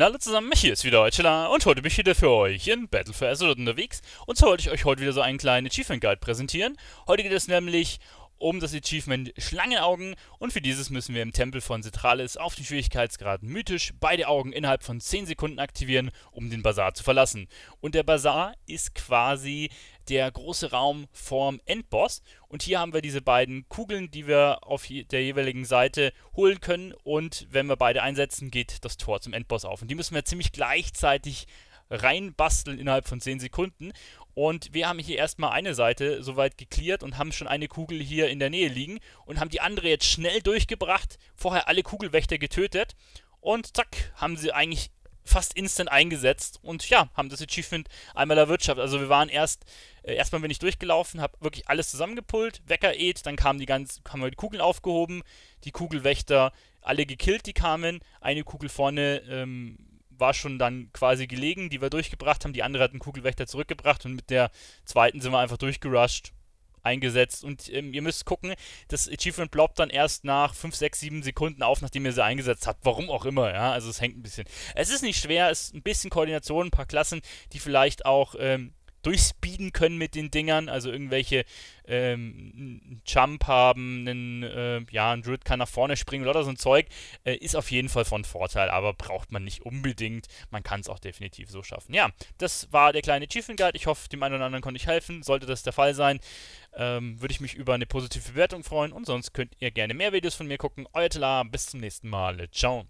Hallo zusammen, hier ist wieder Euchela und heute bin ich wieder für euch in Battle for Azeroth unterwegs und zwar wollte ich euch heute wieder so einen kleinen Achievement Guide präsentieren. Heute geht es nämlich um das Achievement Schlangenaugen und für dieses müssen wir im Tempel von Cetralis auf den Schwierigkeitsgrad mythisch beide Augen innerhalb von 10 Sekunden aktivieren, um den Bazar zu verlassen. Und der Bazar ist quasi der große Raum vorm Endboss. Und hier haben wir diese beiden Kugeln, die wir auf der jeweiligen Seite holen können. Und wenn wir beide einsetzen, geht das Tor zum Endboss auf. Und die müssen wir ziemlich gleichzeitig reinbasteln innerhalb von 10 Sekunden. Und wir haben hier erstmal eine Seite soweit geklärt und haben schon eine Kugel hier in der Nähe liegen und haben die andere jetzt schnell durchgebracht, vorher alle Kugelwächter getötet. Und zack, haben sie eigentlich fast instant eingesetzt und ja, haben das Achievement einmal erwirtschaftet. Also wir waren erst, äh, erstmal bin ich durchgelaufen, habe wirklich alles zusammengepult, Wecker ed, dann kamen die ganz, haben wir die Kugeln aufgehoben, die Kugelwächter alle gekillt, die kamen, eine Kugel vorne ähm, war schon dann quasi gelegen, die wir durchgebracht haben, die andere hat einen Kugelwächter zurückgebracht und mit der zweiten sind wir einfach durchgerusht eingesetzt. Und ähm, ihr müsst gucken, das Achievement ploppt dann erst nach 5, 6, 7 Sekunden auf, nachdem ihr sie eingesetzt habt. Warum auch immer, ja. Also es hängt ein bisschen. Es ist nicht schwer, es ist ein bisschen Koordination, ein paar Klassen, die vielleicht auch ähm, durchspeeden können mit den Dingern, also irgendwelche ähm, Jump haben, einen, äh, ja, ein Druid kann nach vorne springen, oder so ein Zeug, äh, ist auf jeden Fall von Vorteil, aber braucht man nicht unbedingt. Man kann es auch definitiv so schaffen. Ja, das war der kleine Achievement Guide. Ich hoffe, dem einen oder anderen konnte ich helfen. Sollte das der Fall sein, ähm, würde ich mich über eine positive Bewertung freuen und sonst könnt ihr gerne mehr Videos von mir gucken. Euer Telar, bis zum nächsten Mal. Ciao.